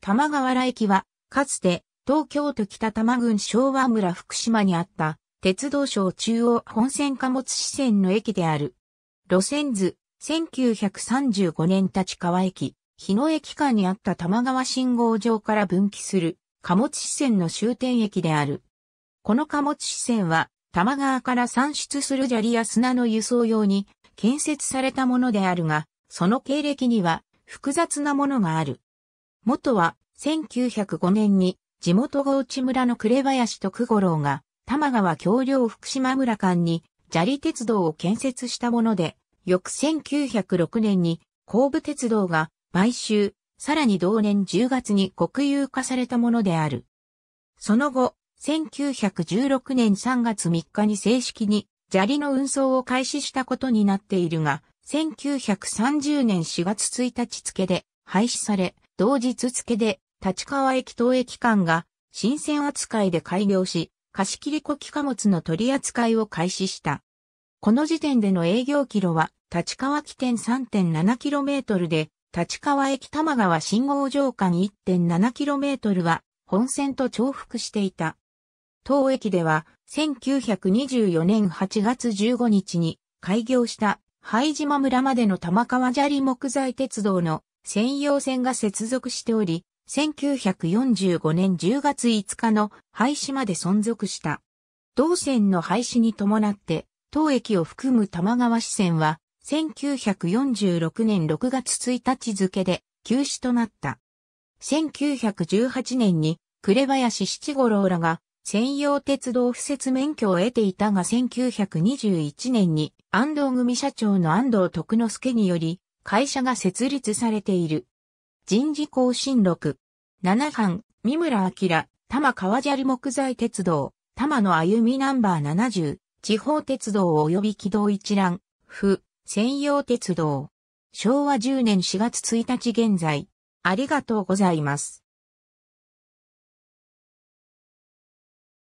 玉川原駅は、かつて、東京都北多摩郡昭和村福島にあった、鉄道省中央本線貨物支線の駅である。路線図、1935年立川駅、日野駅間にあった玉川信号場から分岐する、貨物支線の終点駅である。この貨物支線は、玉川から産出する砂利や砂の輸送用に建設されたものであるが、その経歴には複雑なものがある。元は、1905年に、地元郷内村の紅林徳五郎が、玉川橋梁福島村間に、砂利鉄道を建設したもので、翌1906年に、神武鉄道が、買収、さらに同年10月に国有化されたものである。その後、1916年3月3日に正式に砂利の運送を開始したことになっているが、1930年4月1日付で廃止され、同日付で立川駅東駅間が新鮮扱いで開業し、貸切小機貨物の取り扱いを開始した。この時点での営業キロは立川起点 3.7km で、立川駅玉川信号上間 1.7km は本線と重複していた。当駅では1924年8月15日に開業した灰島村までの玉川砂利木材鉄道の専用線が接続しており、1945年10月5日の廃止まで存続した。同線の廃止に伴って、当駅を含む玉川支線は、1946年6月1日付で休止となった。1918年に紅林七五郎らが専用鉄道敷設免許を得ていたが1921年に安藤組社長の安藤徳之助により会社が設立されている。人事更新録。7班、三村明、多摩川砂利木材鉄道、多摩の歩みナンバー70、地方鉄道及び軌道一覧、府、専用鉄道。昭和10年4月1日現在。ありがとうございます。